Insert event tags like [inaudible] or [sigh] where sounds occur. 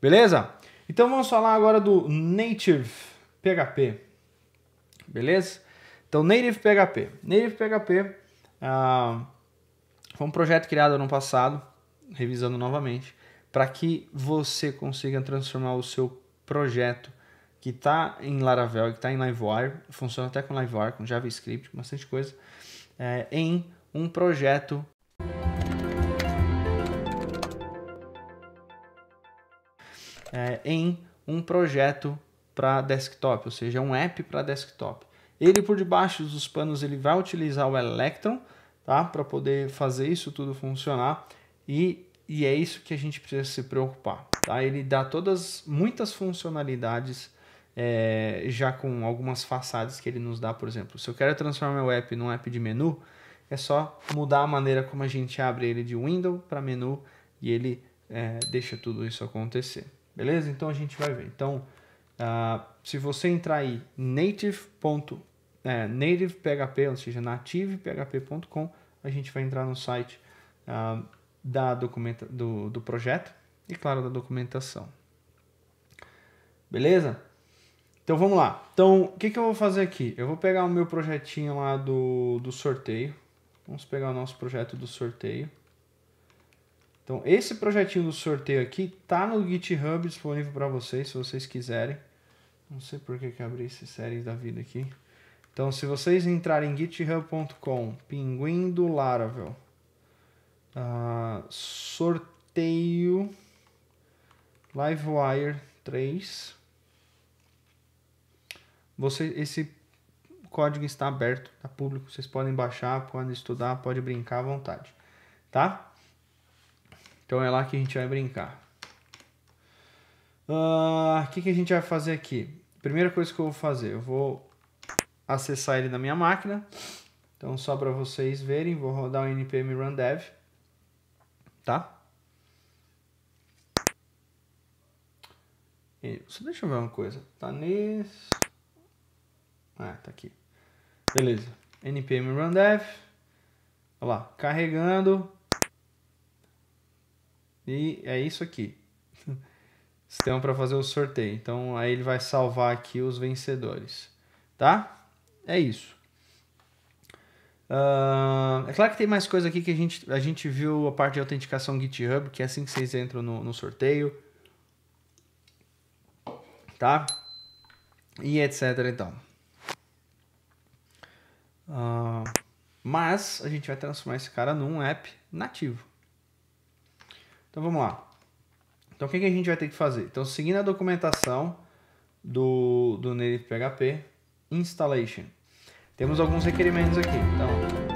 Beleza? Então vamos falar agora do Native PHP. Beleza? Então, Native PHP. Native PHP ah, foi um projeto criado ano passado, revisando novamente, para que você consiga transformar o seu projeto que está em Laravel, que está em Livewire, funciona até com Livewire, com JavaScript, bastante coisa, é, em um projeto é, em um projeto para desktop, ou seja, um app para desktop. Ele por debaixo dos panos ele vai utilizar o Electron tá? para poder fazer isso tudo funcionar e, e é isso que a gente precisa se preocupar. Tá? Ele dá todas muitas funcionalidades é, já com algumas façadas que ele nos dá, por exemplo. Se eu quero transformar meu app num app de menu, é só mudar a maneira como a gente abre ele de window para menu e ele é, deixa tudo isso acontecer. Beleza? Então a gente vai ver. Então, uh, se você entrar aí native. É, native PHP, ou seja, nativephp.com, a gente vai entrar no site uh, da documenta do, do projeto e, claro, da documentação. Beleza? Então vamos lá. Então, o que, que eu vou fazer aqui? Eu vou pegar o meu projetinho lá do, do sorteio. Vamos pegar o nosso projeto do sorteio. Então, esse projetinho do sorteio aqui tá no GitHub disponível para vocês, se vocês quiserem. Não sei por que, que abri esse série da vida aqui. Então, se vocês entrarem em github.com, pinguim do Laravel, uh, sorteio Livewire 3, você, esse código está aberto, está público, vocês podem baixar, podem estudar, podem brincar à vontade, tá? Então é lá que a gente vai brincar. O uh, ah, que, que a gente vai fazer aqui? Primeira coisa que eu vou fazer, eu vou acessar ele na minha máquina. Então só para vocês verem, vou rodar o npm run dev, tá? E, só deixa eu ver uma coisa. Tá nesse... Ah, tá aqui. Beleza. npm run dev. Olha lá, carregando. E é isso aqui. [laughs] Sistema para fazer o sorteio. Então aí ele vai salvar aqui os vencedores. Tá? É isso. Uh, é claro que tem mais coisa aqui que a gente, a gente viu a parte de autenticação GitHub, que é assim que vocês entram no, no sorteio. Tá? E etc. Então. Uh, mas a gente vai transformar esse cara num app nativo. Então vamos lá. Então o que, que a gente vai ter que fazer? Então seguindo a documentação do, do Native PHP Installation. Temos alguns requerimentos aqui. Então,